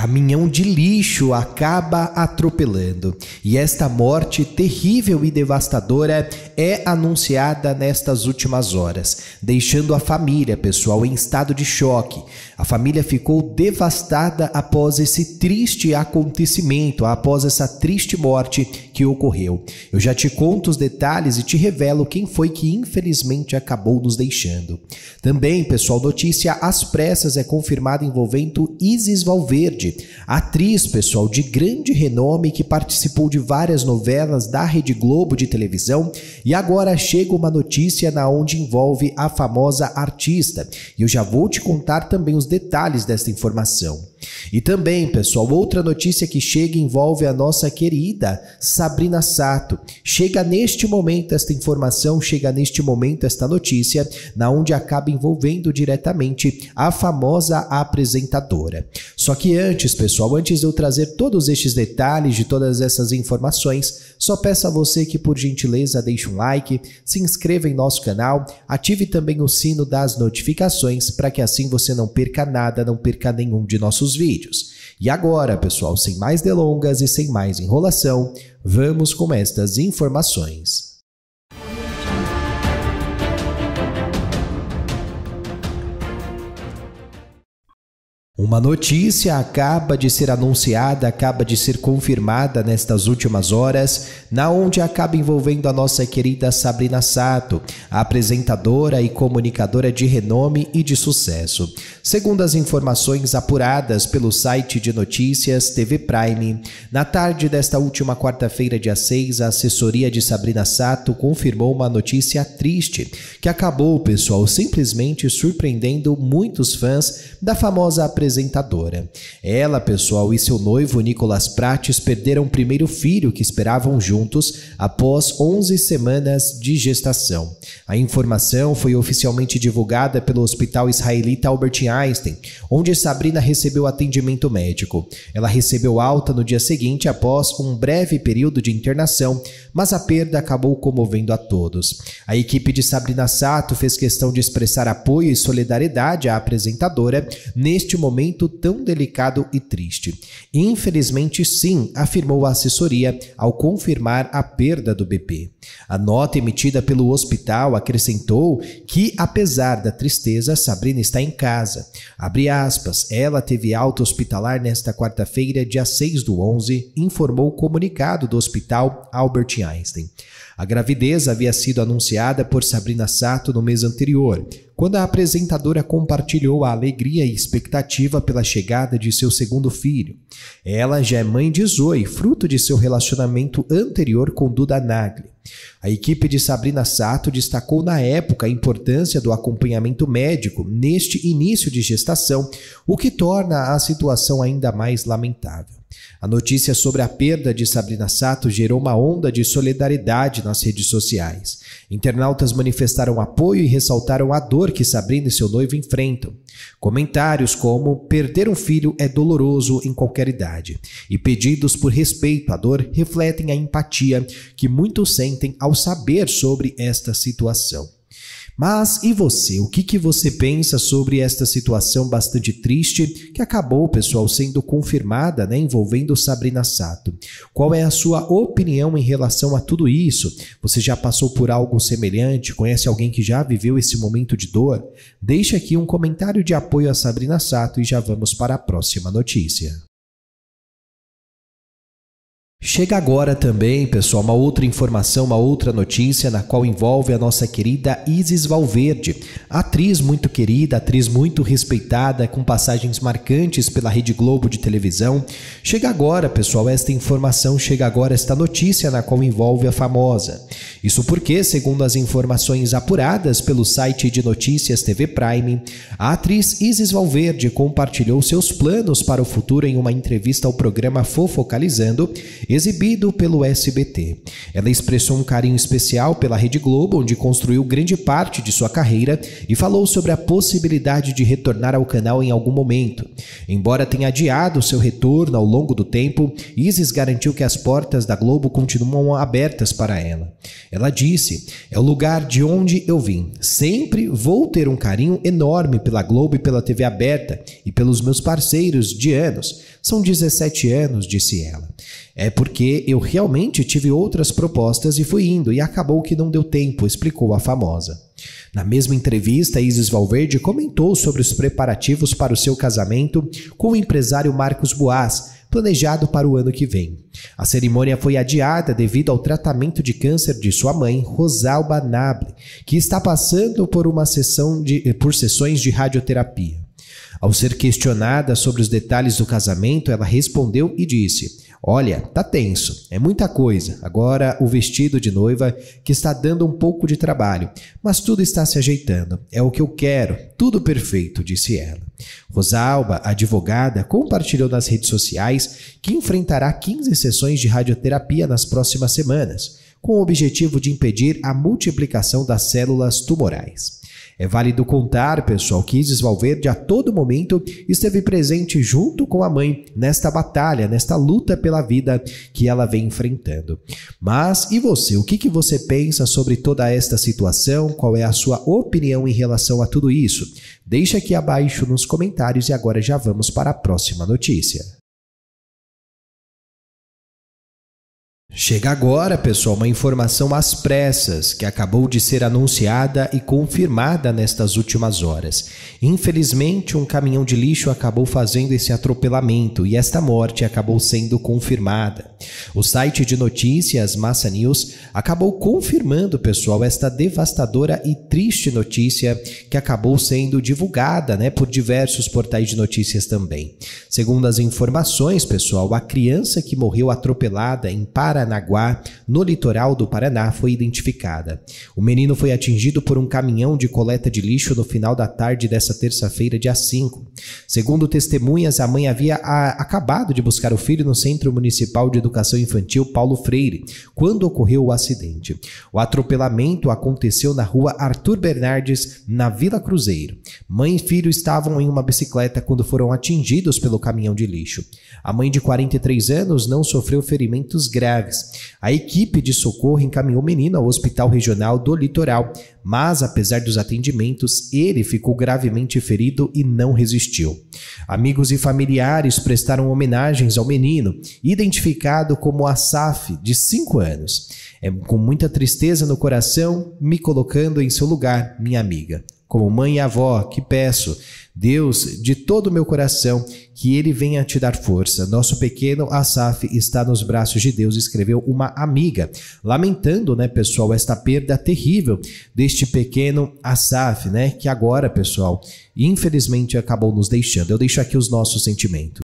Caminhão de lixo acaba atropelando, e esta morte terrível e devastadora é anunciada nestas últimas horas, deixando a família, pessoal, em estado de choque. A família ficou devastada após esse triste acontecimento, após essa triste morte que ocorreu. Eu já te conto os detalhes e te revelo quem foi que infelizmente acabou nos deixando. Também, pessoal, notícia às pressas é confirmada envolvendo Isis Valverde atriz, pessoal, de grande renome que participou de várias novelas da Rede Globo de televisão, e agora chega uma notícia na onde envolve a famosa artista. E eu já vou te contar também os detalhes desta informação. E também, pessoal, outra notícia que chega envolve a nossa querida Sabrina Sato. Chega neste momento esta informação, chega neste momento esta notícia, na onde acaba envolvendo diretamente a famosa apresentadora. Só que antes, pessoal, antes de eu trazer todos estes detalhes de todas essas informações, só peço a você que por gentileza deixe um like, se inscreva em nosso canal, ative também o sino das notificações para que assim você não perca nada, não perca nenhum de nossos vídeos vídeos. E agora, pessoal, sem mais delongas e sem mais enrolação, vamos com estas informações. Uma notícia acaba de ser anunciada, acaba de ser confirmada nestas últimas horas, na onde acaba envolvendo a nossa querida Sabrina Sato, apresentadora e comunicadora de renome e de sucesso. Segundo as informações apuradas pelo site de notícias TV Prime, na tarde desta última quarta-feira, dia 6, a assessoria de Sabrina Sato confirmou uma notícia triste, que acabou, pessoal, simplesmente surpreendendo muitos fãs da famosa apresentadora apresentadora. Ela, pessoal, e seu noivo Nicolas Prates perderam o primeiro filho que esperavam juntos após 11 semanas de gestação. A informação foi oficialmente divulgada pelo Hospital Israelita Albert Einstein, onde Sabrina recebeu atendimento médico. Ela recebeu alta no dia seguinte após um breve período de internação, mas a perda acabou comovendo a todos. A equipe de Sabrina Sato fez questão de expressar apoio e solidariedade à apresentadora neste momento momento tão delicado e triste. Infelizmente, sim, afirmou a assessoria ao confirmar a perda do bebê. A nota emitida pelo hospital acrescentou que, apesar da tristeza, Sabrina está em casa. Abre aspas, ela teve alta hospitalar nesta quarta-feira, dia 6 do 11, informou o comunicado do hospital Albert Einstein. A gravidez havia sido anunciada por Sabrina Sato no mês anterior, quando a apresentadora compartilhou a alegria e expectativa pela chegada de seu segundo filho. Ela já é mãe de Zoe, fruto de seu relacionamento anterior com Duda Nagli. A equipe de Sabrina Sato destacou na época a importância do acompanhamento médico neste início de gestação, o que torna a situação ainda mais lamentável. A notícia sobre a perda de Sabrina Sato gerou uma onda de solidariedade nas redes sociais. Internautas manifestaram apoio e ressaltaram a dor que Sabrina e seu noivo enfrentam. Comentários como perder um filho é doloroso em qualquer idade e pedidos por respeito à dor refletem a empatia que muitos sentem ao saber sobre esta situação. Mas e você? O que, que você pensa sobre esta situação bastante triste que acabou, pessoal, sendo confirmada, né, envolvendo Sabrina Sato? Qual é a sua opinião em relação a tudo isso? Você já passou por algo semelhante? Conhece alguém que já viveu esse momento de dor? Deixe aqui um comentário de apoio a Sabrina Sato e já vamos para a próxima notícia. Chega agora também, pessoal, uma outra informação, uma outra notícia na qual envolve a nossa querida Isis Valverde, atriz muito querida, atriz muito respeitada, com passagens marcantes pela Rede Globo de televisão. Chega agora, pessoal, esta informação, chega agora esta notícia na qual envolve a famosa. Isso porque, segundo as informações apuradas pelo site de notícias TV Prime, a atriz Isis Valverde compartilhou seus planos para o futuro em uma entrevista ao programa Fofocalizando exibido pelo SBT. Ela expressou um carinho especial pela Rede Globo, onde construiu grande parte de sua carreira, e falou sobre a possibilidade de retornar ao canal em algum momento. Embora tenha adiado seu retorno ao longo do tempo, Isis garantiu que as portas da Globo continuam abertas para ela. Ela disse: É o lugar de onde eu vim. Sempre vou ter um carinho enorme pela Globo e pela TV aberta e pelos meus parceiros de anos. São 17 anos, disse ela. É porque eu realmente tive outras propostas e fui indo, e acabou que não deu tempo, explicou a famosa. Na mesma entrevista, Isis Valverde comentou sobre os preparativos para o seu casamento com o empresário Marcos Boas, planejado para o ano que vem. A cerimônia foi adiada devido ao tratamento de câncer de sua mãe, Rosalba Nable, que está passando por uma sessão de, por sessões de radioterapia. Ao ser questionada sobre os detalhes do casamento, ela respondeu e disse: Olha, tá tenso, é muita coisa. Agora o vestido de noiva que está dando um pouco de trabalho, mas tudo está se ajeitando. É o que eu quero, tudo perfeito, disse ela. Rosalba, advogada, compartilhou nas redes sociais que enfrentará 15 sessões de radioterapia nas próximas semanas, com o objetivo de impedir a multiplicação das células tumorais. É válido contar, pessoal, que Isis Valverde a todo momento esteve presente junto com a mãe nesta batalha, nesta luta pela vida que ela vem enfrentando. Mas e você? O que, que você pensa sobre toda esta situação? Qual é a sua opinião em relação a tudo isso? Deixa aqui abaixo nos comentários e agora já vamos para a próxima notícia. Chega agora, pessoal, uma informação às pressas que acabou de ser anunciada e confirmada nestas últimas horas. Infelizmente, um caminhão de lixo acabou fazendo esse atropelamento e esta morte acabou sendo confirmada. O site de notícias Massa News acabou confirmando, pessoal, esta devastadora e triste notícia que acabou sendo divulgada, né, por diversos portais de notícias também. Segundo as informações, pessoal, a criança que morreu atropelada em Paraná. Paranaguá, no litoral do Paraná, foi identificada. O menino foi atingido por um caminhão de coleta de lixo no final da tarde dessa terça-feira, dia 5. Segundo testemunhas, a mãe havia a, acabado de buscar o filho no Centro Municipal de Educação Infantil Paulo Freire, quando ocorreu o acidente. O atropelamento aconteceu na rua Arthur Bernardes, na Vila Cruzeiro. Mãe e filho estavam em uma bicicleta quando foram atingidos pelo caminhão de lixo. A mãe de 43 anos não sofreu ferimentos graves a equipe de socorro encaminhou o menino ao Hospital Regional do Litoral, mas apesar dos atendimentos, ele ficou gravemente ferido e não resistiu. Amigos e familiares prestaram homenagens ao menino, identificado como Asaf, de 5 anos. É com muita tristeza no coração, me colocando em seu lugar, minha amiga como mãe e avó, que peço, Deus, de todo o meu coração, que Ele venha te dar força. Nosso pequeno Asaf está nos braços de Deus, escreveu uma amiga, lamentando, né, pessoal, esta perda terrível deste pequeno Asaf, né, que agora, pessoal, infelizmente acabou nos deixando. Eu deixo aqui os nossos sentimentos.